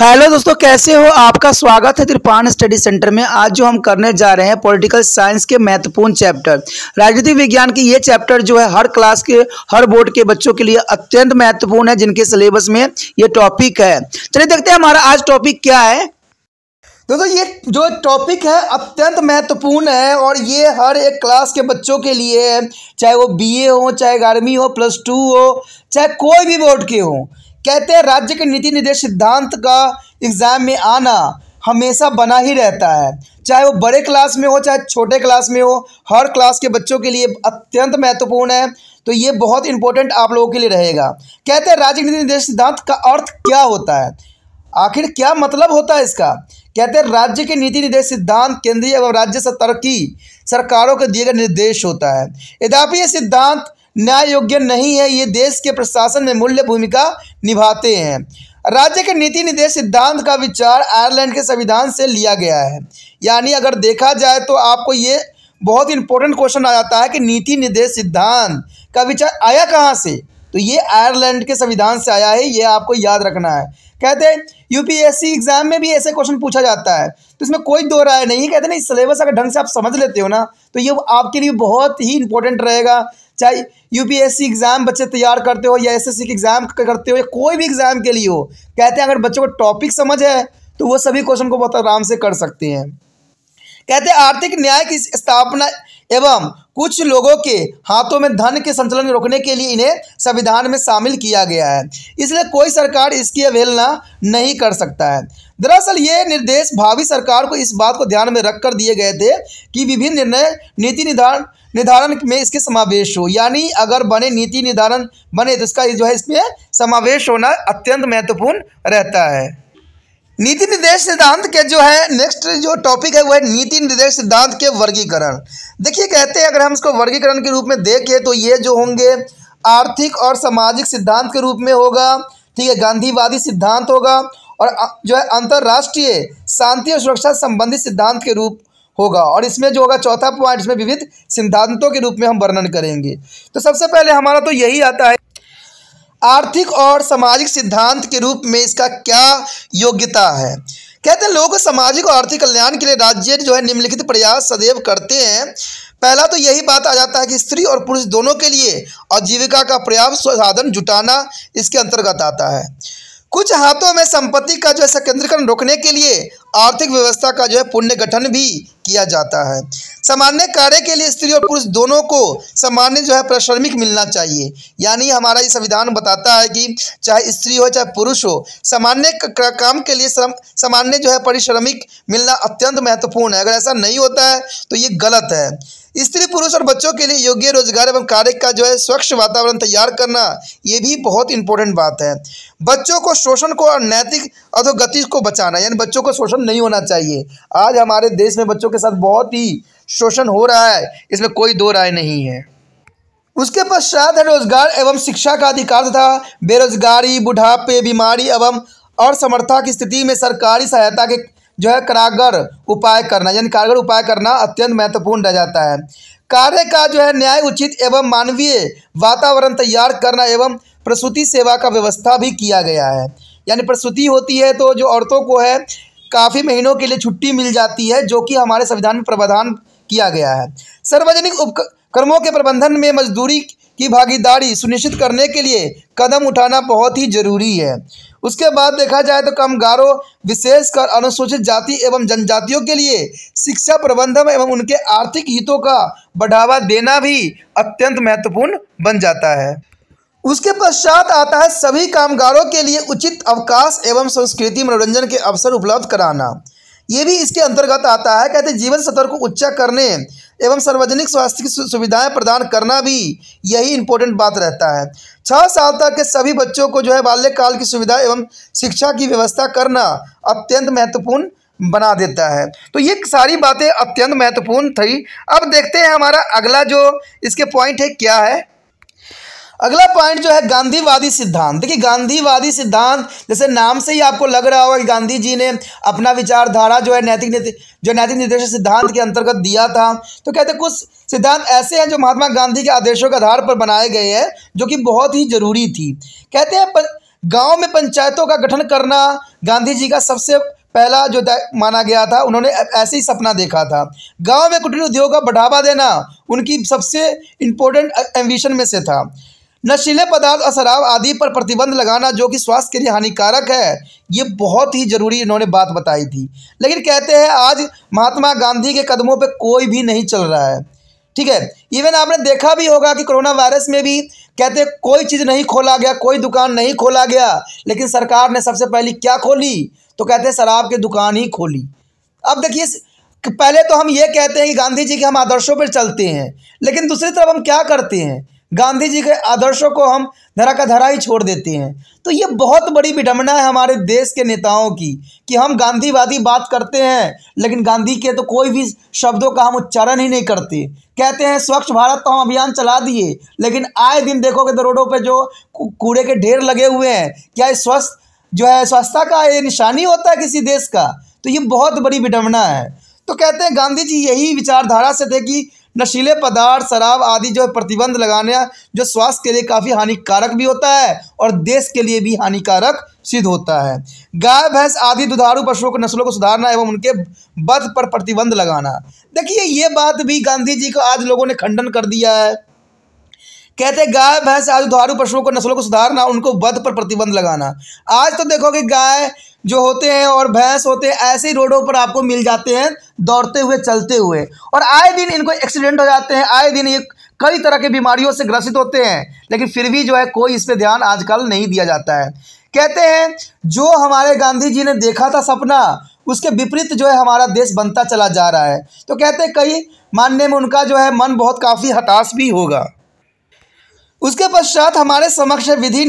hello दोस्तों कैसे हो आपका स्वागत है त्रिपान स्टडी सेंटर में आज जो हम करने जा रहे हैं पॉलिटिकल साइंस के महत्वपूर्ण चैप्टर राजनीतिक विज्ञान की ये चैप्टर जो है हर क्लास के हर बोर्ड के बच्चों के लिए अत्यंत महत्वपूर्ण है जिनके सिलेबस में ये टॉपिक है चलिए देखते हैं हमारा आज टॉपिक क्या है दोस्तों ये जो टॉपिक है अत्यंत महत्वपूर्ण है और ये हर एक क्लास के बच्चों के लिए है चाहे वो बी हो चाहे ग्यारहवीं हो प्लस टू हो चाहे कोई भी बोर्ड के हो कहते हैं राज्य के नीति निर्देश सिद्धांत का एग्ज़ाम में आना हमेशा बना ही रहता है चाहे वो बड़े क्लास में हो चाहे छोटे क्लास में हो हर क्लास के बच्चों के लिए अत्यंत महत्वपूर्ण है तो ये बहुत इंपॉर्टेंट आप लोगों के लिए रहेगा कहते हैं राज्य नीति निर्देश सिद्धांत का अर्थ क्या होता है आखिर क्या मतलब होता है इसका कहते हैं राज्य के नीति निर्देश सिद्धांत केंद्रीय एवं राज्य स्तर की सरकारों को दिए गए निर्देश होता है यद्यपि ये सिद्धांत न्याय योग्य नहीं है ये देश के प्रशासन में मूल्य भूमिका निभाते हैं राज्य के नीति निर्देश सिद्धांत का विचार आयरलैंड के संविधान से लिया गया है यानी अगर देखा जाए तो आपको ये बहुत इंपॉर्टेंट क्वेश्चन आ जाता है कि नीति निर्देश सिद्धांत का विचार आया कहाँ से तो ये आयरलैंड के संविधान से आया है ये आपको याद रखना है कहते हैं यूपीएससी एग्जाम में भी ऐसे क्वेश्चन पूछा जाता है तो इसमें कोई दो राय नहीं कहते ना इस सिलेबस अगर ढंग से आप समझ लेते हो ना तो ये आपके लिए बहुत ही इंपॉर्टेंट रहेगा चाहे यूपीएससी एग्ज़ाम बच्चे तैयार करते हो या एसएससी के एग्ज़ाम करते हो या कोई भी एग्ज़ाम के लिए हो कहते हैं अगर बच्चों को टॉपिक समझ है तो वो सभी क्वेश्चन को बहुत आराम से कर सकते हैं कहते हैं आर्थिक न्याय की स्थापना एवं कुछ लोगों के हाथों में धन के संचलन रोकने के लिए इन्हें संविधान में शामिल किया गया है इसलिए कोई सरकार इसकी अवहेलना नहीं कर सकता है दरअसल ये निर्देश भावी सरकार को इस बात को ध्यान में रखकर दिए गए थे कि विभिन्न निर्णय नीति निर्धारण निर्धारण में इसके समावेश हो यानी अगर बने नीति निर्धारण बने तो इसका जो है इसमें समावेश होना अत्यंत महत्वपूर्ण रहता है नीति निर्देश सिद्धांत के जो है नेक्स्ट जो टॉपिक है वो है नीति निर्देश सिद्धांत के वर्गीकरण देखिए कहते हैं अगर हम इसको वर्गीकरण के रूप में देखें तो ये जो होंगे आर्थिक और सामाजिक सिद्धांत के रूप में होगा ठीक है गांधीवादी सिद्धांत होगा और जो है अंतर्राष्ट्रीय शांति और सुरक्षा संबंधी सिद्धांत के रूप होगा और इसमें जो होगा चौथा पॉइंट इसमें विविध सिद्धांतों के रूप में हम वर्णन करेंगे तो सबसे पहले हमारा तो यही आता है आर्थिक और सामाजिक सिद्धांत के रूप में इसका क्या योग्यता है कहते हैं लोग सामाजिक और आर्थिक कल्याण के लिए राज्य जो है निम्नलिखित प्रयास सदैव करते हैं पहला तो यही बात आ जाता है कि स्त्री और पुरुष दोनों के लिए आजीविका का पर्याप्त साधन जुटाना इसके अंतर्गत आता है कुछ हाथों में संपत्ति का जो है संकेंद्रीकरण रोकने के लिए आर्थिक व्यवस्था का जो है पुण्य गठन भी किया जाता है सामान्य कार्य के लिए स्त्री और पुरुष दोनों को सामान्य जो है प्रश्रमिक मिलना चाहिए यानी हमारा ये संविधान बताता है कि चाहे स्त्री हो चाहे पुरुष हो सामान्य काम के लिए श्रम सामान्य जो है परिश्रमिक मिलना अत्यंत महत्वपूर्ण है अगर ऐसा नहीं होता है तो ये गलत है स्त्री पुरुष और बच्चों के लिए योग्य रोजगार एवं कार्य का जो है स्वच्छ वातावरण तैयार करना ये भी बहुत इंपॉर्टेंट बात है बच्चों को शोषण को और नैतिक अधोगति को बचाना यानी बच्चों को शोषण नहीं होना चाहिए आज हमारे देश में बच्चों के साथ बहुत ही शोषण हो रहा है इसमें कोई दो राय नहीं है उसके पश्चात है रोजगार एवं शिक्षा का अधिकार तथा बेरोजगारी बुढ़ापे बीमारी एवं असमर्था की स्थिति में सरकारी सहायता के जो है कारागर उपाय करना यानी कारगर उपाय करना अत्यंत महत्वपूर्ण रह जाता है कार्य का जो है न्याय उचित एवं मानवीय वातावरण तैयार करना एवं प्रसूति सेवा का व्यवस्था भी किया गया है यानी प्रसूति होती है तो जो औरतों को है काफ़ी महीनों के लिए छुट्टी मिल जाती है जो कि हमारे संविधान में प्रावधान किया गया है सार्वजनिक उपक्रमों के प्रबंधन में मजदूरी की भागीदारी सुनिश्चित करने के लिए कदम उठाना बहुत ही जरूरी है उसके बाद देखा जाए तो कामगारों विशेषकर अनुसूचित जाति एवं जनजातियों के लिए शिक्षा प्रबंधन एवं उनके आर्थिक हितों का बढ़ावा देना भी अत्यंत महत्वपूर्ण बन जाता है उसके पश्चात आता है सभी कामगारों के लिए उचित अवकाश एवं संस्कृति मनोरंजन के अवसर उपलब्ध कराना ये भी इसके अंतर्गत आता है कहते जीवन स्तर को उच्चा करने एवं सार्वजनिक स्वास्थ्य की सुविधाएं प्रदान करना भी यही इंपॉर्टेंट बात रहता है छः साल तक के सभी बच्चों को जो है बाल्यकाल की सुविधा एवं शिक्षा की व्यवस्था करना अत्यंत महत्वपूर्ण बना देता है तो ये सारी बातें अत्यंत महत्वपूर्ण थी अब देखते हैं हमारा अगला जो इसके पॉइंट है क्या है अगला पॉइंट जो है गांधीवादी सिद्धांत देखिए गांधीवादी सिद्धांत जैसे नाम से ही आपको लग रहा होगा कि गांधी जी ने अपना विचारधारा जो है नैतिक नीति जो नैतिक निर्देश सिद्धांत के अंतर्गत दिया था तो कहते हैं कुछ सिद्धांत ऐसे हैं जो महात्मा गांधी के आदेशों के आधार पर बनाए गए हैं जो कि बहुत ही जरूरी थी कहते हैं गाँव में पंचायतों का गठन करना गांधी जी का सबसे पहला जो माना गया था उन्होंने ऐसे ही सपना देखा था गांव में कुटीर उद्योग का बढ़ावा देना उनकी सबसे इम्पोर्टेंट एम्बिशन में से था नशीले पदार्थ और शराब आदि पर प्रतिबंध लगाना जो कि स्वास्थ्य के लिए हानिकारक है ये बहुत ही ज़रूरी इन्होंने बात बताई थी लेकिन कहते हैं आज महात्मा गांधी के कदमों पर कोई भी नहीं चल रहा है ठीक है इवन आपने देखा भी होगा कि कोरोना वायरस में भी कहते कोई चीज़ नहीं खोला गया कोई दुकान नहीं खोला गया लेकिन सरकार ने सबसे पहले क्या खोली तो कहते हैं शराब की दुकान ही खोली अब देखिए पहले तो हम ये कहते हैं कि गांधी जी के हम आदर्शों पर चलते हैं लेकिन दूसरी तरफ हम क्या करते हैं गांधी जी के आदर्शों को हम धरा का धरा ही छोड़ देते हैं तो ये बहुत बड़ी विडम्बना है हमारे देश के नेताओं की कि हम गांधीवादी बात करते हैं लेकिन गांधी के तो कोई भी शब्दों का हम उच्चारण ही नहीं करते कहते हैं स्वच्छ भारत तो हम अभियान चला दिए लेकिन आए दिन देखोगे तो रोडों पर जो कूड़े के ढेर लगे हुए हैं क्या ये स्वस्थ जो है स्वच्छता का ये निशानी होता है किसी देश का तो ये बहुत बड़ी विडम्बना है तो कहते हैं गांधी जी यही विचारधारा से थे कि नशीले पदार्थ शराब आदि जो है प्रतिबंध लगाने जो स्वास्थ्य के लिए काफ़ी हानिकारक भी होता है और देश के लिए भी हानिकारक सिद्ध होता है गाय भैंस आदि दुधारू पशुओं को नस्लों को सुधारना एवं उनके वध पर प्रतिबंध लगाना देखिए ये बात भी गांधी जी को आज लोगों ने खंडन कर दिया है कहते गाय भैंस आदि दुधारू पशुओं को नस्लों को सुधारना उनको वध पर प्रतिबंध लगाना आज तो देखोगे गाय जो होते हैं और भैंस होते हैं ऐसे ही रोडों पर आपको मिल जाते हैं दौड़ते हुए चलते हुए और आए दिन इनको एक्सीडेंट हो जाते हैं आए दिन ये कई तरह के बीमारियों से ग्रसित होते हैं लेकिन फिर भी जो है कोई इस पर ध्यान आजकल नहीं दिया जाता है कहते हैं जो हमारे गांधी जी ने देखा था सपना उसके विपरीत जो है हमारा देश बनता चला जा रहा है तो कहते हैं कई मानने में उनका जो है मन बहुत काफ़ी हताश भी होगा उसके पश्चात हमारे समक्ष विधि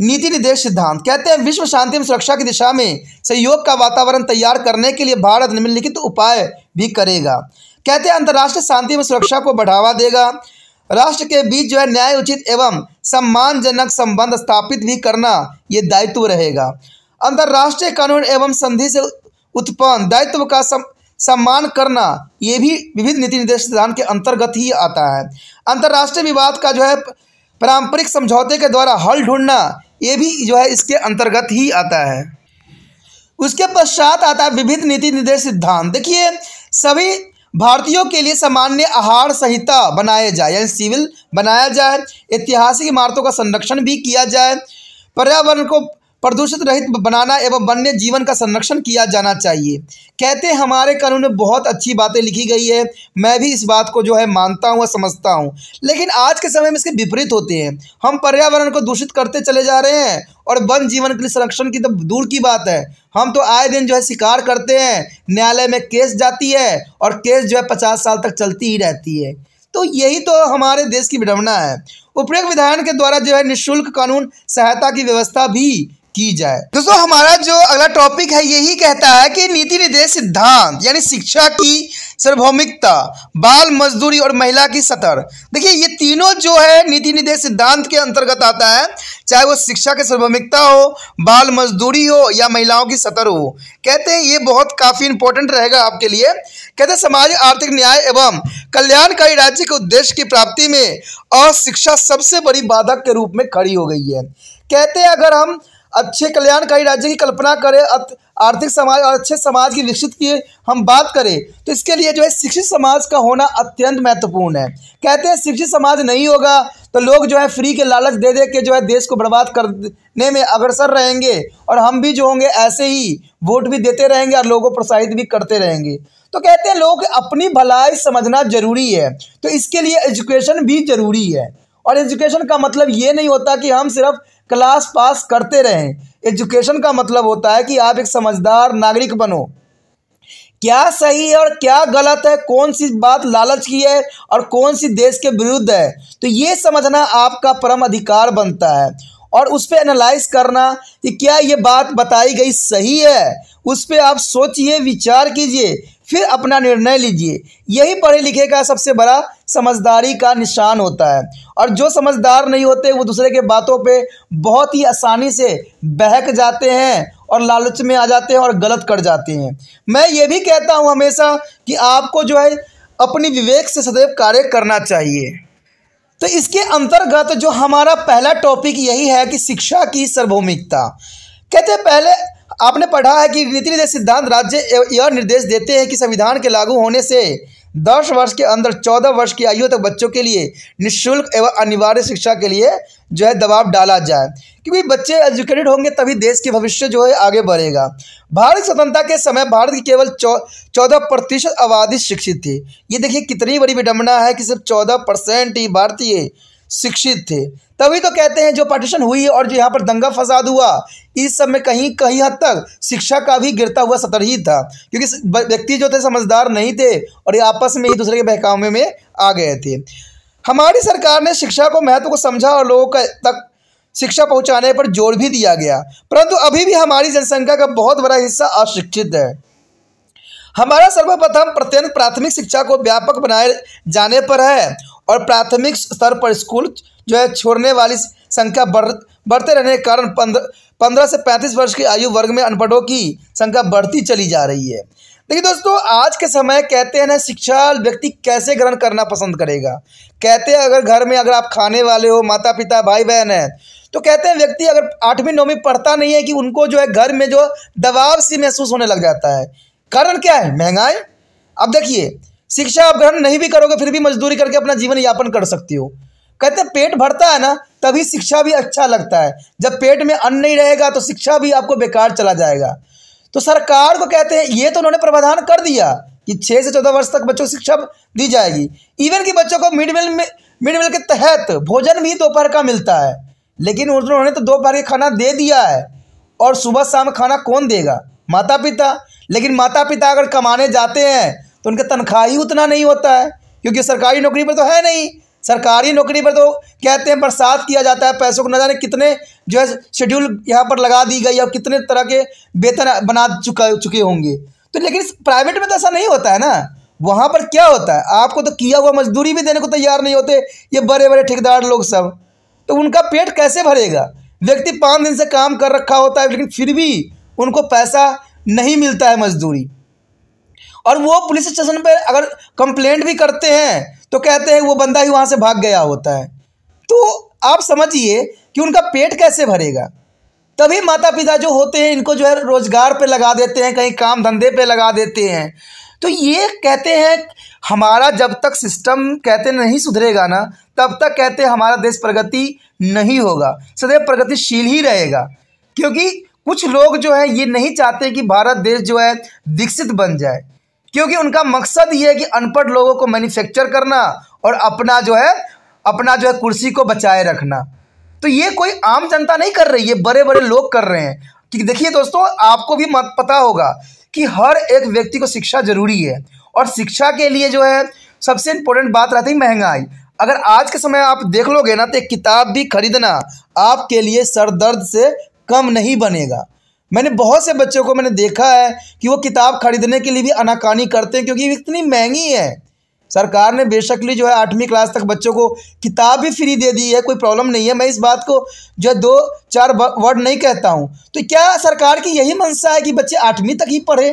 नीति निर्देश सिद्धांत कहते हैं विश्व शांति एवं सुरक्षा की दिशा में सहयोग का वातावरण तैयार करने के लिए भारत निम्नलिखित तो उपाय भी करेगा कहते हैं अंतर्राष्ट्रीय शांति एवं सुरक्षा को बढ़ावा देगा राष्ट्र के बीच जो है न्याय उचित एवं सम्मानजनक संबंध स्थापित भी करना ये दायित्व रहेगा अंतर्राष्ट्रीय कानून एवं संधि से उत्पन्न दायित्व का सम, सम्मान करना ये भी विविध नीति निर्देश सिद्धांत के अंतर्गत ही आता है अंतर्राष्ट्रीय विवाद का जो है पारंपरिक समझौते के द्वारा हल ढूंढना ये भी जो है इसके अंतर्गत ही आता है उसके पश्चात आता है विभिन्न नीति निर्देश सिद्धांत देखिए सभी भारतीयों के लिए सामान्य आहार संहिता बनाया जाए यानी सिविल बनाया जाए ऐतिहासिक इमारतों का संरक्षण भी किया जाए पर्यावरण को प्रदूषित रहित बनाना एवं वन्य जीवन का संरक्षण किया जाना चाहिए कहते हैं हमारे कानून में बहुत अच्छी बातें लिखी गई है मैं भी इस बात को जो है मानता हूँ और समझता हूँ लेकिन आज के समय में इसके विपरीत होते हैं हम पर्यावरण को दूषित करते चले जा रहे हैं और वन जीवन के लिए संरक्षण की तो दूर की बात है हम तो आए दिन जो है शिकार करते हैं न्यायालय में केस जाती है और केस जो है पचास साल तक चलती ही रहती है तो यही तो हमारे देश की विडंबना है उपयोग विधायक के द्वारा जो है निःशुल्क कानून सहायता की व्यवस्था भी की जाए दोस्तों हमारा जो अगला टॉपिक है यही कहता है कि नीति निर्देश सिद्धांत यानी शिक्षा की सार्वभौमिकता बाल मजदूरी और महिला की सतर देखिए ये तीनों जो है नीति निर्देश सिद्धांत के अंतर्गत आता है चाहे वो शिक्षा की सार्वभौमिकता हो बाल मजदूरी हो या महिलाओं की सतर हो कहते हैं ये बहुत काफ़ी इंपॉर्टेंट रहेगा आपके लिए कहते हैं समाज आर्थिक न्याय एवं कल्याणकारी राज्य के उद्देश्य की प्राप्ति में और शिक्षा सबसे बड़ी बाधक के रूप में खड़ी हो गई है कहते हैं अगर हम अच्छे कल्याणकारी राज्य की कल्पना करें आर्थिक समाज और अच्छे समाज की विकसित की हम बात करें तो इसके लिए जो है शिक्षित समाज का होना अत्यंत महत्वपूर्ण है कहते हैं शिक्षित समाज नहीं होगा तो लोग जो है फ्री के लालच दे दे के जो है देश को बर्बाद करने में अग्रसर रहेंगे और हम भी जो होंगे ऐसे ही वोट भी देते रहेंगे और लोगों को प्रोत्साहित भी करते रहेंगे तो कहते हैं लोग अपनी भलाई समझना जरूरी है तो इसके लिए एजुकेशन भी जरूरी है और एजुकेशन का मतलब ये नहीं होता कि हम सिर्फ क्लास पास करते रहें एजुकेशन का मतलब होता है कि आप एक समझदार नागरिक बनो क्या सही है और क्या गलत है कौन सी बात लालच की है और कौन सी देश के विरुद्ध है तो ये समझना आपका परम अधिकार बनता है और उस पर एनालाइज करना कि क्या ये बात बताई गई सही है उस पर आप सोचिए विचार कीजिए फिर अपना निर्णय लीजिए यही पढ़े लिखे का सबसे बड़ा समझदारी का निशान होता है और जो समझदार नहीं होते वो दूसरे के बातों पे बहुत ही आसानी से बहक जाते हैं और लालच में आ जाते हैं और गलत कर जाते हैं मैं ये भी कहता हूँ हमेशा कि आपको जो है अपनी विवेक से सदैव कार्य करना चाहिए तो इसके अंतर्गत जो हमारा पहला टॉपिक यही है कि शिक्षा की सार्वभौमिकता कहते पहले आपने पढ़ा है कि वित्तीय सिद्धांत राज्य यह निर्देश देते हैं कि संविधान के लागू होने से दस वर्ष के अंदर चौदह वर्ष की आयु तक बच्चों के लिए निःशुल्क एवं अनिवार्य शिक्षा के लिए जो है दबाव डाला जाए क्योंकि बच्चे एजुकेटेड होंगे तभी देश के भविष्य जो है आगे बढ़ेगा भारत स्वतंत्रता के समय भारत की केवल चौदह प्रतिशत आबादी शिक्षित थी ये देखिए कितनी बड़ी विडम्बना है कि सिर्फ चौदह परसेंट ही भारतीय शिक्षित थे तभी तो कहते हैं जो पार्टीशन हुई और जो यहाँ पर दंगा फसाद हुआ इस सब में कहीं कहीं हद तक शिक्षा का भी गिरता हुआ सतर ही था क्योंकि व्यक्ति जो थे समझदार नहीं थे और ये आपस में एक दूसरे के बहकावे में आ गए थे हमारी सरकार ने शिक्षा को महत्व को समझा और लोगों का तक शिक्षा पहुंचाने पर जोर भी दिया गया परंतु अभी भी हमारी जनसंख्या का बहुत बड़ा हिस्सा अशिक्षित है हमारा सर्वप्रथम प्रत्यंत प्राथमिक शिक्षा को व्यापक बनाए जाने पर है और प्राथमिक स्तर पर स्कूल जो है छोड़ने वाली संख्या बढ़ बढ़ते रहने के कारण पंद्रह से पैंतीस वर्ष की आयु वर्ग में अनपढ़ों की संख्या बढ़ती चली जा रही है देखिए दोस्तों आज के समय कहते हैं ना शिक्षा व्यक्ति कैसे ग्रहण करना पसंद करेगा कहते हैं अगर घर में अगर आप खाने वाले हो माता पिता भाई बहन है तो कहते हैं व्यक्ति अगर आठवीं नौवीं पढ़ता नहीं है कि उनको जो है घर में जो दबाव सी महसूस होने लग जाता है कारण क्या है महंगाई अब देखिए शिक्षा आप ग्रहण नहीं भी करोगे फिर भी मजदूरी करके अपना जीवन यापन कर सकती हो कहते पेट भरता है ना तभी शिक्षा भी अच्छा लगता है जब पेट में अन्न नहीं रहेगा तो शिक्षा भी आपको बेकार चला जाएगा तो सरकार को कहते हैं ये तो उन्होंने प्रावधान कर दिया कि छः से चौदह वर्ष तक बच्चों को शिक्षा दी जाएगी इवन कि बच्चों को मिड मील में मिड मील के तहत भोजन भी दोपहर का मिलता है लेकिन उन्होंने तो दोपहर का खाना दे दिया है और सुबह शाम खाना कौन देगा माता पिता लेकिन माता पिता अगर कमाने जाते हैं तो उनकी तनख्वाही उतना नहीं होता है क्योंकि सरकारी नौकरी पर तो है नहीं सरकारी नौकरी पर तो कहते हैं बरसात किया जाता है पैसों को न जाने कितने जो है शेड्यूल यहाँ पर लगा दी गई और कितने तरह के वेतन बना चुका चुके होंगे तो लेकिन प्राइवेट में तो ऐसा नहीं होता है ना वहाँ पर क्या होता है आपको तो किया हुआ मजदूरी भी देने को तैयार नहीं होते ये बड़े बड़े ठेकेदार लोग सब तो उनका पेट कैसे भरेगा व्यक्ति पाँच दिन से काम कर रखा होता है लेकिन फिर भी उनको पैसा नहीं मिलता है मजदूरी और वो पुलिस स्टेशन पर अगर कंप्लेंट भी करते हैं तो कहते हैं वो बंदा ही वहाँ से भाग गया होता है तो आप समझिए कि उनका पेट कैसे भरेगा तभी माता पिता जो होते हैं इनको जो है रोजगार पे लगा देते हैं कहीं काम धंधे पे लगा देते हैं तो ये कहते हैं हमारा जब तक सिस्टम कहते नहीं सुधरेगा ना तब तक कहते हमारा देश प्रगति नहीं होगा सदैव प्रगतिशील ही रहेगा क्योंकि कुछ लोग जो है ये नहीं चाहते कि भारत देश जो है विकसित बन जाए क्योंकि उनका मकसद ये है कि अनपढ़ लोगों को मैन्युफैक्चर करना और अपना जो है अपना जो है कुर्सी को बचाए रखना तो ये कोई आम जनता नहीं कर रही है बड़े बड़े लोग कर रहे हैं कि देखिए दोस्तों आपको भी मत पता होगा कि हर एक व्यक्ति को शिक्षा जरूरी है और शिक्षा के लिए जो है सबसे इंपॉर्टेंट बात रहती है महंगाई अगर आज के समय आप देख लोगे ना तो एक किताब भी खरीदना आपके लिए सरदर्द से कम नहीं बनेगा मैंने बहुत से बच्चों को मैंने देखा है कि वो किताब खरीदने के लिए भी अनाकानी करते हैं क्योंकि इतनी महंगी है सरकार ने बेशकली जो है आठवीं क्लास तक बच्चों को किताब भी फ्री दे दी है कोई प्रॉब्लम नहीं है मैं इस बात को जो दो चार वर्ड नहीं कहता हूँ तो क्या सरकार की यही मंशा है कि बच्चे आठवीं तक ही पढ़े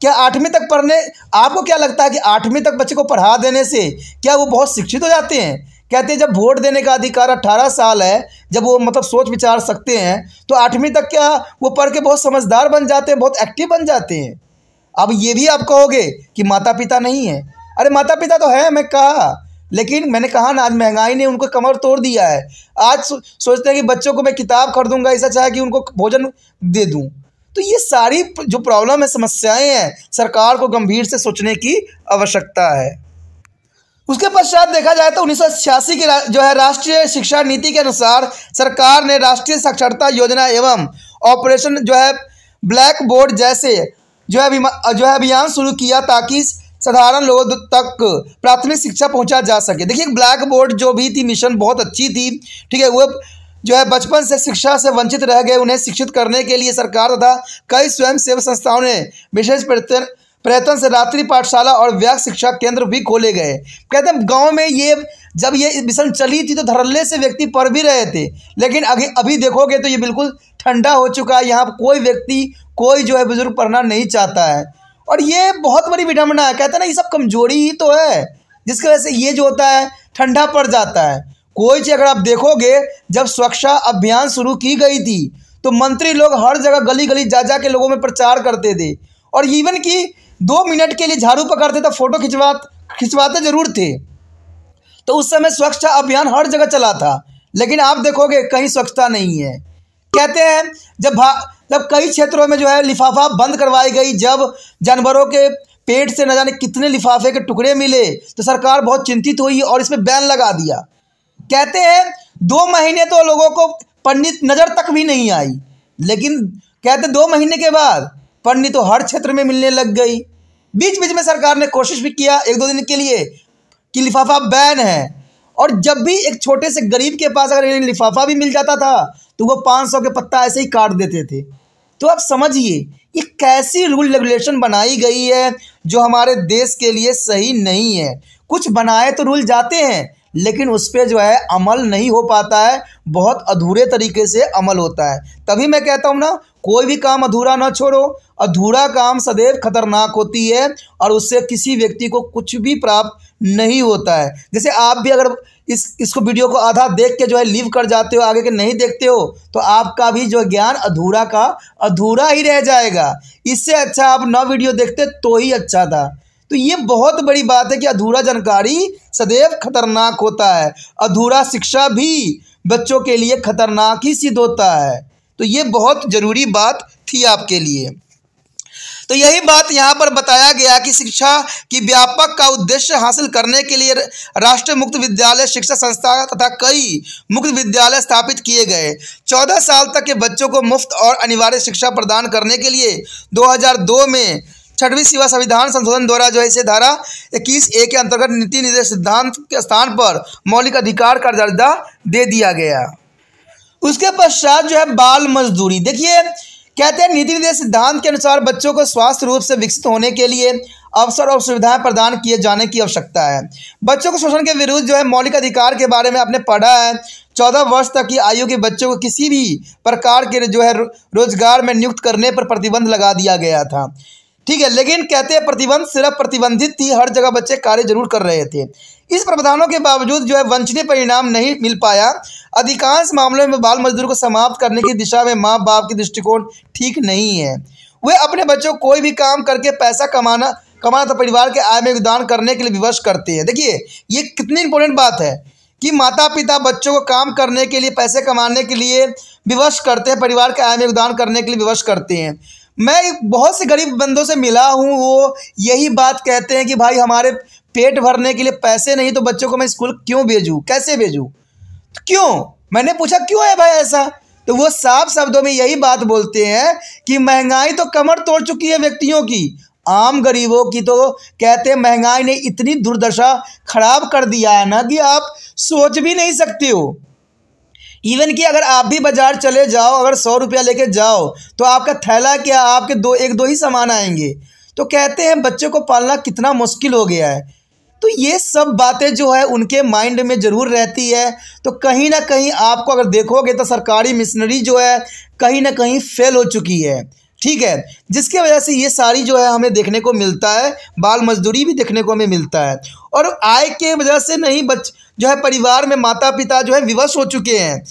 क्या आठवीं तक पढ़ने आपको क्या लगता है कि आठवीं तक बच्चे को पढ़ा देने से क्या वो बहुत शिक्षित हो जाते हैं कहते हैं जब वोट देने का अधिकार 18 साल है जब वो मतलब सोच विचार सकते हैं तो आठवीं तक क्या वो पढ़ के बहुत समझदार बन जाते हैं बहुत एक्टिव बन जाते हैं अब ये भी आप कहोगे कि माता पिता नहीं है अरे माता पिता तो है मैं कहा लेकिन मैंने कहा ना आज महंगाई ने उनको कमर तोड़ दिया है आज सोचते हैं कि बच्चों को मैं किताब खरीदूंगा ऐसा चाहे कि उनको भोजन दे दूँ तो ये सारी जो प्रॉब्लम है समस्याएं हैं सरकार को गंभीर से सोचने की आवश्यकता है उसके पश्चात देखा जाए तो उन्नीस की जो है राष्ट्रीय शिक्षा नीति के अनुसार सरकार ने राष्ट्रीय साक्षरता योजना एवं ऑपरेशन जो है ब्लैक बोर्ड जैसे जो है जो है अभियान शुरू किया ताकि साधारण लोगों तक प्राथमिक शिक्षा पहुंचा जा सके देखिए ब्लैक बोर्ड जो भी थी मिशन बहुत अच्छी थी ठीक है वो जो है बचपन से शिक्षा से वंचित रह गए उन्हें शिक्षित करने के लिए सरकार तथा कई स्वयंसेवी संस्थाओं ने विशेष प्रयत्न प्रयत्न से रात्रि पाठशाला और व्यास शिक्षा केंद्र भी खोले गए कहते हैं गांव में ये जब ये मिशन चली थी तो धरल्ले से व्यक्ति पढ़ भी रहे थे लेकिन अभी अभी देखोगे तो ये बिल्कुल ठंडा हो चुका है यहाँ कोई व्यक्ति कोई जो है बुजुर्ग पढ़ना नहीं चाहता है और ये बहुत बड़ी विडम्बना है कहते ना ये सब कमजोरी ही तो है जिसकी वजह से ये जो होता है ठंडा पड़ जाता है कोई चीज़ अगर आप देखोगे जब सुरक्षा अभियान शुरू की गई थी तो मंत्री लोग हर जगह गली गली जा जा के लोगों में प्रचार करते थे और इवन कि दो मिनट के लिए झाड़ू पकड़ते तो फोटो खिंचवा खिंचवाते जरूर थे तो उस समय स्वच्छता अभियान हर जगह चला था लेकिन आप देखोगे कहीं स्वच्छता नहीं है कहते हैं जब भा जब कई क्षेत्रों में जो है लिफाफा बंद करवाई गई जब जानवरों के पेट से न जाने कितने लिफाफे के टुकड़े मिले तो सरकार बहुत चिंतित हुई और इसमें बैन लगा दिया कहते हैं दो महीने तो लोगों को पंडित नज़र तक भी नहीं आई लेकिन कहते दो महीने के बाद पन्नी तो हर क्षेत्र में मिलने लग गई बीच बीच में सरकार ने कोशिश भी किया एक दो दिन के लिए कि लिफाफा बैन है और जब भी एक छोटे से गरीब के पास अगर लिफाफा भी मिल जाता था तो वो पाँच सौ के पत्ता ऐसे ही काट देते थे तो आप समझिए ये कैसी रूल रेगुलेशन बनाई गई है जो हमारे देश के लिए सही नहीं है कुछ बनाए तो रूल जाते हैं लेकिन उस पर जो है अमल नहीं हो पाता है बहुत अधूरे तरीके से अमल होता है तभी मैं कहता हूँ ना कोई भी काम अधूरा ना छोड़ो अधूरा काम सदैव खतरनाक होती है और उससे किसी व्यक्ति को कुछ भी प्राप्त नहीं होता है जैसे आप भी अगर इस इसको वीडियो को आधा देख के जो है लीव कर जाते हो आगे के नहीं देखते हो तो आपका भी जो ज्ञान अधूरा का अधूरा ही रह जाएगा इससे अच्छा आप नौ वीडियो देखते तो ही अच्छा था तो ये बहुत बड़ी बात है कि अधूरा जानकारी सदैव खतरनाक होता है अधूरा शिक्षा भी बच्चों के लिए खतरनाक ही सिद्ध होता है तो ये बहुत ज़रूरी बात थी आपके लिए तो यही बात यहाँ पर बताया गया कि शिक्षा की व्यापक का उद्देश्य हासिल करने के लिए राष्ट्रीय मुक्त विद्यालय शिक्षा संस्था तथा कई मुक्त विद्यालय स्थापित किए गए 14 साल तक के बच्चों को मुफ्त और अनिवार्य शिक्षा प्रदान करने के लिए 2002 में छठवीं सेवा संविधान संशोधन द्वारा जो है इसे धारा इक्कीस ए के अंतर्गत नीति निर्देश सिद्धांत के स्थान पर मौलिक अधिकार का दर्जा दे दिया गया उसके पश्चात जो है बाल मजदूरी देखिए कहते हैं नीति निर्देश सिद्धांत के अनुसार बच्चों को स्वास्थ्य रूप से विकसित होने के लिए अवसर और सुविधाएं प्रदान किए जाने की आवश्यकता है बच्चों को शोषण के विरुद्ध जो है मौलिक अधिकार के बारे में आपने पढ़ा है चौदह वर्ष तक की आयु के बच्चों को किसी भी प्रकार के जो है रोजगार में नियुक्त करने पर प्रतिबंध लगा दिया गया था ठीक है लेकिन कहते हैं प्रतिबंध सिर्फ प्रतिबंधित थी हर जगह बच्चे कार्य जरूर कर रहे थे इस प्रावधानों के बावजूद जो है वंचनीय परिणाम नहीं मिल पाया अधिकांश मामलों में बाल मजदूर को समाप्त करने की दिशा में माँ बाप की दृष्टिकोण ठीक नहीं है वे अपने बच्चों को कोई भी काम करके पैसा कमाना कमाना तो परिवार के आय में योगदान करने के लिए विवश करते हैं देखिए ये कितनी इंपॉर्टेंट बात है कि माता पिता बच्चों को काम करने के लिए पैसे कमाने के लिए विवश करते हैं परिवार के आय में योगदान करने के लिए विवश करते हैं मैं बहुत से गरीब बंदों से मिला हूँ वो यही बात कहते हैं कि भाई हमारे पेट भरने के लिए पैसे नहीं तो बच्चों को मैं स्कूल क्यों भेजूँ कैसे भेजूँ क्यों मैंने पूछा क्यों है भाई ऐसा तो वो साफ शब्दों में यही बात बोलते हैं कि महंगाई तो कमर तोड़ चुकी है व्यक्तियों की आम गरीबों की तो कहते हैं महंगाई ने इतनी दुर्दशा खराब कर दिया है ना कि आप सोच भी नहीं सकते हो इवन कि अगर आप भी बाजार चले जाओ अगर सौ रुपया लेके जाओ तो आपका थैला क्या आपके दो एक दो ही सामान आएंगे तो कहते हैं बच्चों को पालना कितना मुश्किल हो गया है तो ये सब बातें जो है उनके माइंड में ज़रूर रहती है तो कहीं ना कहीं आपको अगर देखोगे तो सरकारी मिशनरी जो है कहीं ना कहीं फेल हो चुकी है ठीक है जिसकी वजह से ये सारी जो है हमें देखने को मिलता है बाल मजदूरी भी देखने को हमें मिलता है और आय के वजह से नहीं बच जो है परिवार में माता पिता जो है विवश हो चुके हैं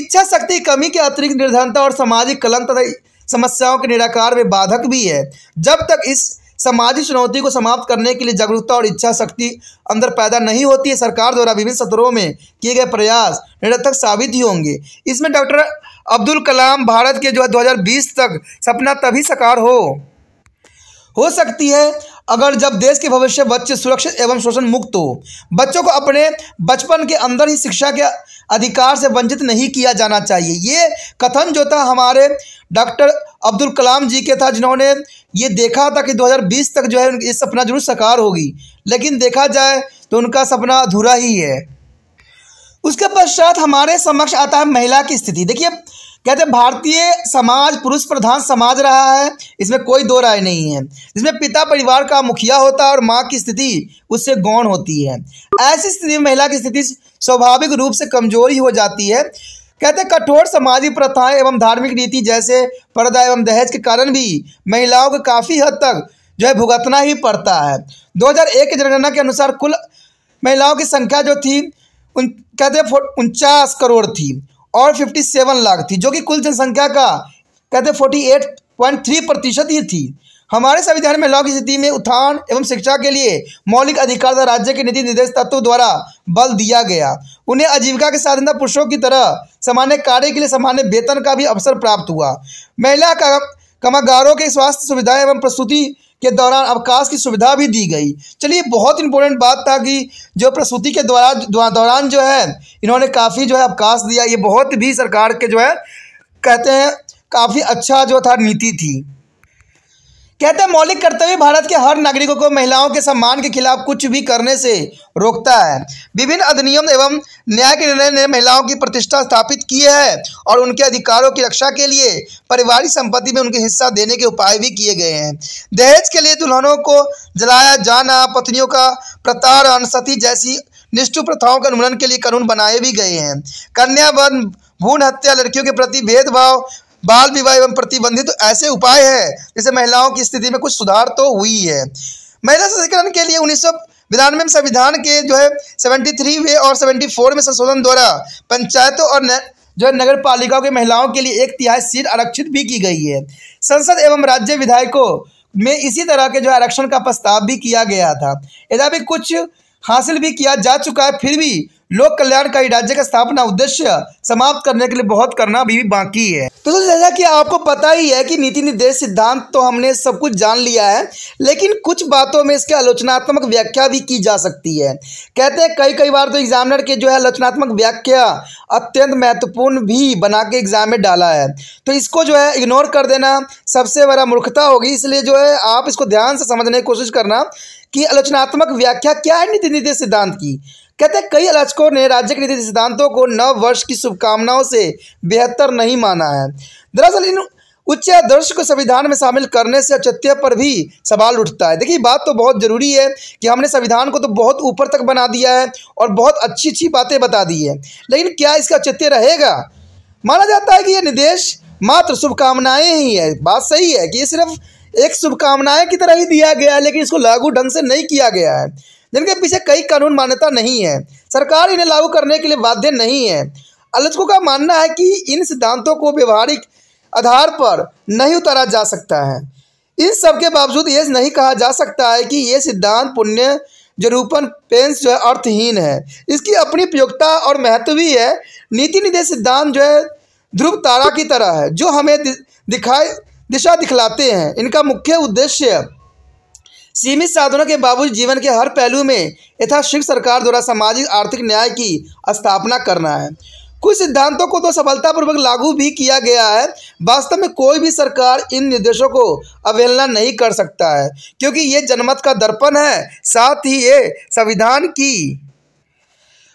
इच्छा शक्ति कमी के अतिरिक्त निर्धनता और सामाजिक कलंक तथा समस्याओं के निराकार में बाधक भी है जब तक इस सामाजिक चुनौती को समाप्त करने के लिए जागरूकता और इच्छा शक्ति अंदर पैदा नहीं होती है सरकार द्वारा विभिन्न सत्रों में किए गए प्रयास निरर्थक साबित ही होंगे इसमें डॉक्टर अब्दुल कलाम भारत के जो है दो तक सपना तभी साकार हो हो सकती है अगर जब देश के भविष्य बच्चे सुरक्षित एवं शोषण मुक्त हो बच्चों को अपने बचपन के अंदर ही शिक्षा के अधिकार से वंचित नहीं किया जाना चाहिए ये कथन जो था हमारे डॉक्टर अब्दुल कलाम जी के था जिन्होंने ये देखा था कि 2020 तक जो है ये सपना जरूर साकार होगी लेकिन देखा जाए तो उनका सपना अधूरा ही है उसके पश्चात हमारे समक्ष आता है महिला की स्थिति देखिए कहते हैं भारतीय समाज पुरुष प्रधान समाज रहा है इसमें कोई दो राय नहीं है इसमें पिता परिवार का मुखिया होता है और माँ की स्थिति उससे गौण होती है ऐसी स्थिति में महिला की स्थिति स्वाभाविक रूप से कमजोरी हो जाती है कहते कठोर सामाजिक प्रथाएं एवं धार्मिक नीति जैसे पर्दा एवं दहेज के कारण भी महिलाओं को काफ़ी हद तक जो है भुगतना ही पड़ता है 2001 की जनगणना के अनुसार कुल महिलाओं की संख्या जो थी उन कहते उनचास करोड़ थी और 57 लाख थी जो कि कुल जनसंख्या का कहते 48.3 प्रतिशत ही थी हमारे संविधान में लॉ की स्थिति में उत्थान एवं शिक्षा के लिए मौलिक अधिकार तथा राज्य के नीति निर्देश तत्व द्वारा बल दिया गया उन्हें आजीविका के साधनता पुरुषों की तरह सामान्य कार्य के लिए सामान्य वेतन का भी अवसर प्राप्त हुआ महिला का कमागारों के स्वास्थ्य सुविधाएं एवं प्रसूति के दौरान अवकाश की सुविधा भी दी गई चलिए बहुत इंपॉर्टेंट बात था कि जो प्रसूति के द्वारा दौरान जो है इन्होंने काफ़ी जो है अवकाश दिया ये बहुत भी सरकार के जो है कहते हैं काफ़ी अच्छा जो था नीति थी कहते हैं मौलिक कर्तव्य भारत के हर नागरिकों को महिलाओं के सम्मान के खिलाफ कुछ भी करने से रोकता है विभिन्न अधिनियम एवं न्याय के निर्णय ने महिलाओं की प्रतिष्ठा स्थापित की है और उनके अधिकारों की रक्षा के लिए पारिवारिक संपत्ति में उनके हिस्सा देने के उपाय भी किए गए हैं दहेज के लिए दुल्हनों को जलाया जाना पत्नियों का प्रतार सती जैसी निष्ठु प्रथाओं के उन्मूलन के लिए कानून बनाए भी गए हैं कन्या भ्रूण हत्या लड़कियों के प्रति भेदभाव बाल विवाह एवं प्रतिबंधित तो ऐसे उपाय है जिससे महिलाओं की स्थिति में कुछ सुधार तो हुई है महिला सशक्तिकरण के लिए उन्नीस विधानवे में संविधान के जो है सेवेंटी थ्री में और सेवेंटी फोर में संशोधन द्वारा पंचायतों और न, जो है नगर पालिकाओं के महिलाओं के लिए एक तिहाई सीट आरक्षित भी की गई है संसद एवं राज्य विधायकों में इसी तरह के जो आरक्षण का प्रस्ताव भी किया गया था यद्यपि कुछ हासिल भी किया जा चुका है फिर भी लोक कल्याणकारी राज्य का स्थापना उद्देश्य समाप्त करने के लिए बहुत करना भी बाकी है तो जैसा कि आपको पता ही है कि नीति निर्देश सिद्धांत तो हमने सब कुछ जान लिया है लेकिन कुछ बातों में इसके आलोचनात्मक व्याख्या भी की जा सकती है कहते हैं कई कई बार तो एग्जामिनर के जो है आलोचनात्मक व्याख्या अत्यंत महत्वपूर्ण भी बना के एग्जाम में डाला है तो इसको जो है इग्नोर कर देना सबसे बड़ा मूर्खता होगी इसलिए जो है आप इसको ध्यान से समझने की कोशिश करना कि आलोचनात्मक व्याख्या क्या है नीति निर्देश सिद्धांत की कहते हैं कई आलोचकों ने राज्य के नीति सिद्धांतों को नव वर्ष की शुभकामनाओं से बेहतर नहीं माना है दरअसल इन उच्च आदर्श को संविधान में शामिल करने से अचत्य पर भी सवाल उठता है देखिए बात तो बहुत ज़रूरी है कि हमने संविधान को तो बहुत ऊपर तक बना दिया है और बहुत अच्छी अच्छी बातें बता दी है लेकिन क्या इसका अचत्य रहेगा माना जाता है कि यह निर्देश मात्र शुभकामनाएँ ही है बात सही है कि ये सिर्फ एक शुभकामनाएं की तरह ही दिया गया है लेकिन इसको लागू ढंग से नहीं किया गया है जिनके पीछे कई कानून मान्यता नहीं है सरकार इन्हें लागू करने के लिए बाध्य नहीं है आलोचकों का मानना है कि इन सिद्धांतों को व्यवहारिक आधार पर नहीं उतारा जा सकता है इन सब के बावजूद ये नहीं कहा जा सकता है कि ये सिद्धांत पुण्य जरूपन पेंस जो है अर्थहीन है इसकी अपनी प्रयोगता और महत्व भी है नीति निदेश सिद्धांत जो है ध्रुव तारा की तरह है जो हमें दिखाई दिशा दिखलाते हैं इनका मुख्य उद्देश्य सीमित साधनों के बावजूद जीवन के हर पहलू में यथाशीघ्र सरकार द्वारा सामाजिक आर्थिक न्याय की स्थापना करना है कुछ सिद्धांतों को तो सफलतापूर्वक लागू भी किया गया है वास्तव में कोई भी सरकार इन निर्देशों को अवहेलना नहीं कर सकता है क्योंकि ये जनमत का दर्पण है साथ ही ये संविधान की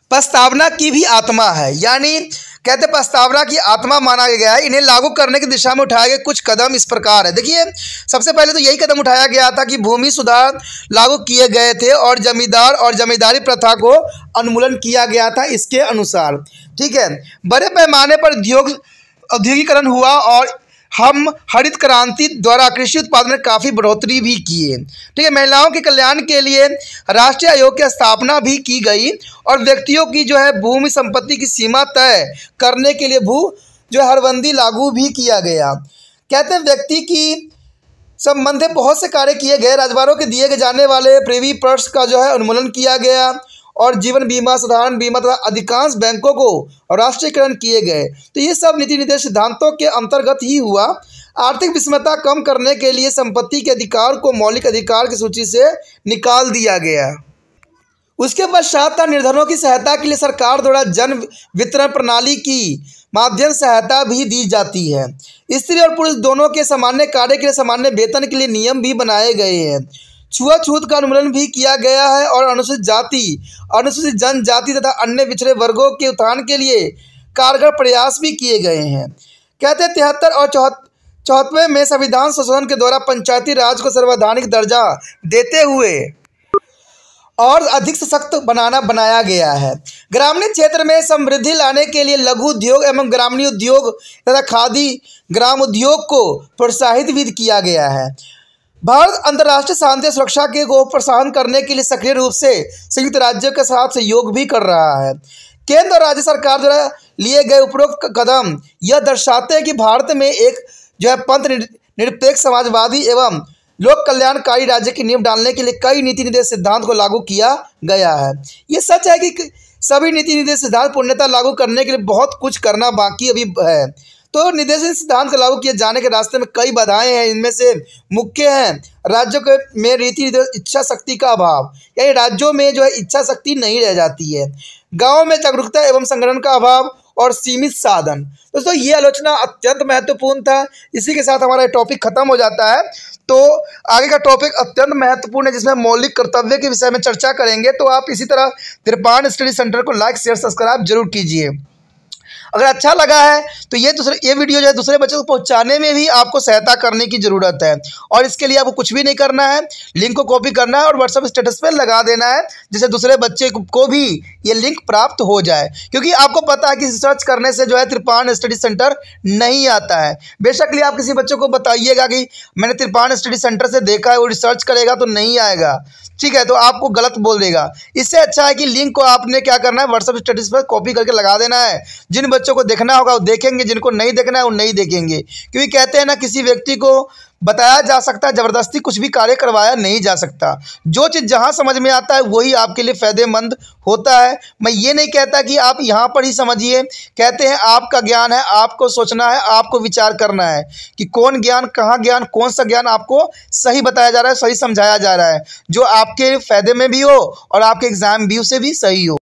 प्रस्तावना की भी आत्मा है यानी कहते प्रस्तावना की आत्मा माना गया है इन्हें लागू करने की दिशा में उठाए गए कुछ कदम इस प्रकार है देखिए सबसे पहले तो यही कदम उठाया गया था कि भूमि सुधार लागू किए गए थे और जमींदार और जमींदारी प्रथा को अनुमूलन किया गया था इसके अनुसार ठीक है बड़े पैमाने पर उद्योग औद्योगिकरण हुआ और हम हरित क्रांति द्वारा कृषि उत्पादन में काफ़ी बढ़ोतरी भी किए ठीक है महिलाओं के कल्याण के लिए राष्ट्रीय आयोग की स्थापना भी की गई और व्यक्तियों की जो है भूमि संपत्ति की सीमा तय करने के लिए भू जो हरबंदी लागू भी किया गया कहते हैं व्यक्ति की संबंधित बहुत से कार्य किए गए राजवारों के दिए जाने वाले प्रेवी पर्स का जो है उन्मूलन किया गया और जीवन बीमा साधारण बीमा तथा अधिकांश बैंकों को राष्ट्रीयकरण किए गए तो ये सब नीति निर्देश सिद्धांतों के अंतर्गत ही हुआ आर्थिक विषमता कम करने के लिए संपत्ति के अधिकार को मौलिक अधिकार की सूची से निकाल दिया गया उसके पश्चात निर्धनों की सहायता के लिए सरकार द्वारा जन वितरण प्रणाली की माध्यम सहायता भी दी जाती है स्त्री और पुरुष दोनों के सामान्य कार्य के लिए सामान्य वेतन के लिए नियम भी बनाए गए हैं छुआछूत का उन्मूलन भी किया गया है और अनुसूचित जाति अनुसूचित जनजाति तथा अन्य पिछड़े वर्गों के उत्थान के लिए कारगर प्रयास भी किए गए हैं कहते तिहत्तर और चौहत्तर चौहत्वे में संविधान संशोधन के द्वारा पंचायती राज को सर्वाधानिक दर्जा देते हुए और अधिक सशक्त बनाना बनाया गया है ग्रामीण क्षेत्र में समृद्धि लाने के लिए लघु उद्योग एवं ग्रामीण उद्योग तथा खादी ग्राम उद्योग को प्रोत्साहित भी किया गया है भारत अंतर्राष्ट्रीय शांति सुरक्षा के को प्रोत्साहन करने के लिए सक्रिय रूप से संयुक्त राज्यों के साथ सहयोग भी कर रहा है केंद्र और राज्य सरकार द्वारा लिए गए उपरोक्त कदम यह दर्शाते हैं कि भारत में एक जो है पंथ निरपेक्ष समाजवादी एवं लोक कल्याणकारी राज्य की नींव डालने के लिए कई नीति निर्देश सिद्धांत को लागू किया गया है ये सच है कि सभी नीति निर्देश सिद्धांत पूर्णता लागू करने के लिए बहुत कुछ करना बाकी अभी है तो निर्देशन सिद्धांत को लागू किए जाने के रास्ते में कई बाधाएं हैं इनमें से मुख्य हैं राज्यों के में रीति इच्छा शक्ति का अभाव यानी राज्यों में जो है इच्छा शक्ति नहीं रह जाती है गाँव में जागरूकता एवं संगठन का अभाव और सीमित साधन दोस्तों ये आलोचना अत्यंत महत्वपूर्ण था इसी के साथ हमारा टॉपिक खत्म हो जाता है तो आगे का टॉपिक अत्यंत महत्वपूर्ण है जिसमें मौलिक कर्तव्य के विषय में चर्चा करेंगे तो आप इसी तरह त्रिपाण स्टडी सेंटर को लाइक शेयर सब्सक्राइब जरूर कीजिए अगर अच्छा लगा है तो ये दूसरे ये वीडियो जो है दूसरे बच्चों को पहुंचाने में भी आपको सहायता करने की ज़रूरत है और इसके लिए आपको कुछ भी नहीं करना है लिंक को कॉपी करना है और व्हाट्सअप स्टेटस पर लगा देना है जिससे दूसरे बच्चे को भी ये लिंक प्राप्त हो जाए क्योंकि आपको पता है कि रिसर्च करने से जो है त्रिपान स्टडी सेंटर नहीं आता है बेशक लिए आप किसी बच्चों को बताइएगा कि मैंने त्रिपान स्टडी सेंटर से देखा है वो रिसर्च करेगा तो नहीं आएगा ठीक है तो आपको गलत बोल देगा इससे अच्छा है कि लिंक को आपने क्या करना है व्हाट्सअप स्टेटस पर कॉपी करके लगा देना है जिन बच्चों को देखना होगा वो देखेंगे जिनको नहीं देखना है वो नहीं देखेंगे क्योंकि कहते हैं ना किसी व्यक्ति को बताया जा सकता है ज़बरदस्ती कुछ भी कार्य करवाया नहीं जा सकता जो चीज़ जहाँ समझ में आता है वही आपके लिए फ़ायदेमंद होता है मैं ये नहीं कहता कि आप यहाँ पर ही समझिए कहते हैं आपका ज्ञान है आपको सोचना है आपको विचार करना है कि कौन ज्ञान कहाँ ज्ञान कौन सा ज्ञान आपको सही बताया जा रहा है सही समझाया जा रहा है जो आपके फ़ायदे में भी हो और आपके एग्ज़ाम व्यू से भी सही हो